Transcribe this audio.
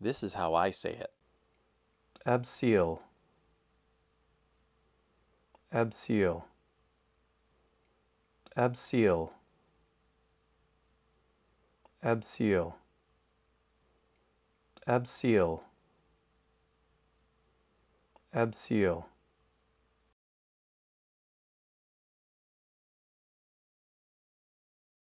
This is how I say it. Abseil. Abseil. Abseil. Abseil. Abseil. Abseil.